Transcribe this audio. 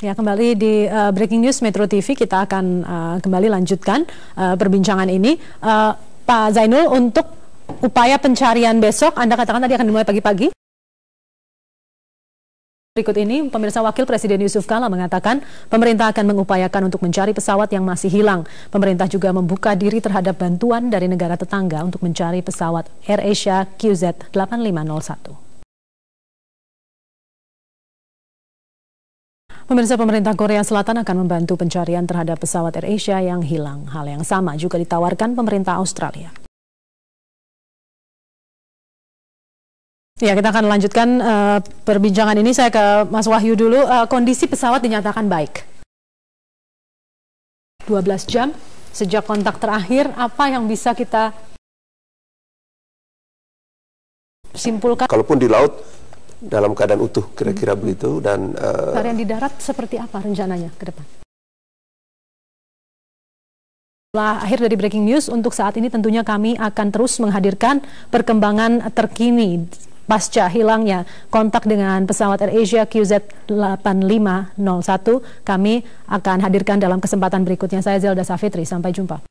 Ya, kembali di uh, Breaking News Metro TV kita akan uh, kembali lanjutkan uh, perbincangan ini. Uh, Pak Zainul untuk upaya pencarian besok Anda katakan tadi akan dimulai pagi-pagi. Berikut ini, pemirsa Wakil Presiden Yusuf Kala mengatakan pemerintah akan mengupayakan untuk mencari pesawat yang masih hilang. Pemerintah juga membuka diri terhadap bantuan dari negara tetangga untuk mencari pesawat AirAsia QZ 8501. Pemirsa pemerintah Korea Selatan akan membantu pencarian terhadap pesawat AirAsia yang hilang. Hal yang sama juga ditawarkan pemerintah Australia. Ya, kita akan lanjutkan uh, perbincangan ini. Saya ke Mas Wahyu dulu. Uh, kondisi pesawat dinyatakan baik. 12 jam sejak kontak terakhir, apa yang bisa kita simpulkan? Kalaupun di laut, dalam keadaan utuh kira-kira hmm. begitu dan uh, di darat seperti apa rencananya ke depan? akhir dari breaking news untuk saat ini tentunya kami akan terus menghadirkan perkembangan terkini pasca hilangnya kontak dengan pesawat Air Asia QZ8501 kami akan hadirkan dalam kesempatan berikutnya saya Zelda Safitri sampai jumpa